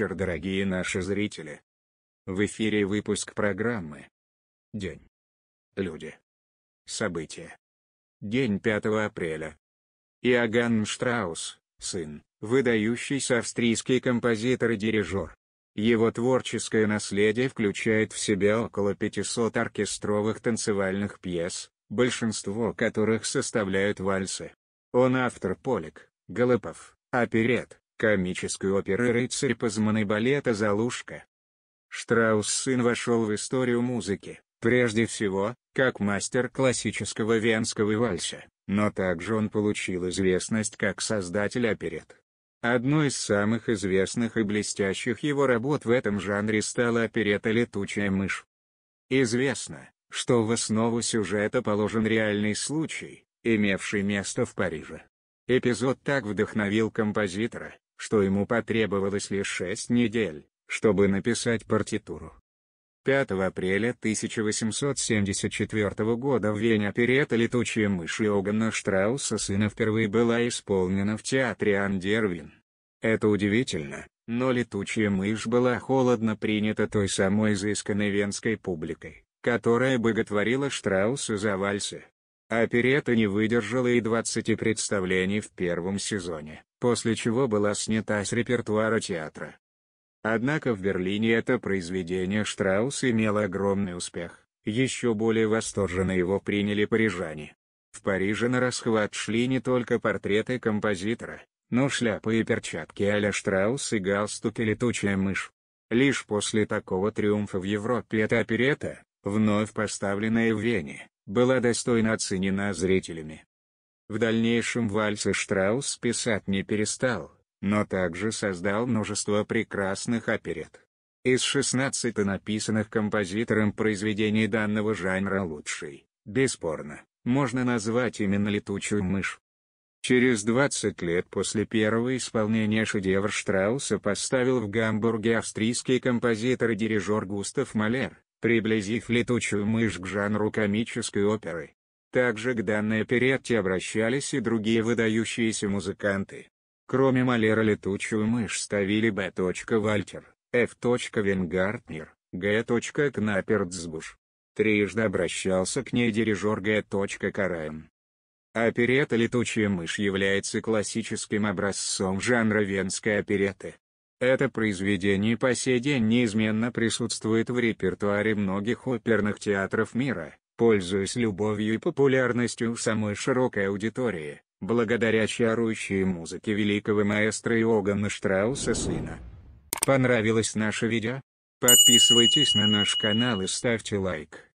вечер, дорогие наши зрители. В эфире выпуск программы День. Люди. События. День 5 апреля. Иоганн Штраус, сын, выдающийся австрийский композитор и дирижер. Его творческое наследие включает в себя около 500 оркестровых танцевальных пьес, большинство которых составляют вальсы. Он автор полик, галопов, оперет, комической оперы «Рыцарь Пазмана» балета «Залушка». Штраус-сын вошел в историю музыки, прежде всего, как мастер классического венского вальса, но также он получил известность как создатель оперет. Одной из самых известных и блестящих его работ в этом жанре стала оперета «Летучая мышь». Известно, что в основу сюжета положен реальный случай, имевший место в Париже. Эпизод так вдохновил композитора, что ему потребовалось лишь шесть недель, чтобы написать партитуру. 5 апреля 1874 года в Вене оперета «Летучая мышь» Иоганна Штрауса сына впервые была исполнена в театре Андервин. Это удивительно, но «Летучая мышь» была холодно принята той самой изысканной венской публикой, которая боготворила Штрауса за вальсы. Оперета не выдержала и 20 представлений в первом сезоне после чего была снята с репертуара театра. Однако в Берлине это произведение Штрауса имело огромный успех, еще более восторженно его приняли парижане. В Париже на расхват шли не только портреты композитора, но шляпы и перчатки а-ля Штраус и галстуки летучая мышь. Лишь после такого триумфа в Европе эта оперета, вновь поставленная в Вене, была достойно оценена зрителями. В дальнейшем вальсы Штраус писать не перестал, но также создал множество прекрасных оперет. Из 16 написанных композитором произведений данного жанра лучший, бесспорно, можно назвать именно «Летучую мышь». Через 20 лет после первого исполнения шедевр Штрауса поставил в Гамбурге австрийский композитор и дирижер Густав Малер, приблизив «Летучую мышь» к жанру комической оперы. Также к данной оперетте обращались и другие выдающиеся музыканты. Кроме Малера летучую мышь ставили Б. Вальтер, Ф. Венгартнер, Г. Кнаперцбуш. Трижды обращался к ней дирижер Г. Караем. А Оперета «Летучая мышь» является классическим образцом жанра венской опереты. Это произведение по сей день неизменно присутствует в репертуаре многих оперных театров мира, пользуясь любовью и популярностью самой широкой аудитории, благодаря чарующей музыке великого маэстро Иоганна Штрауса сына. Понравилось наше видео? Подписывайтесь на наш канал и ставьте лайк.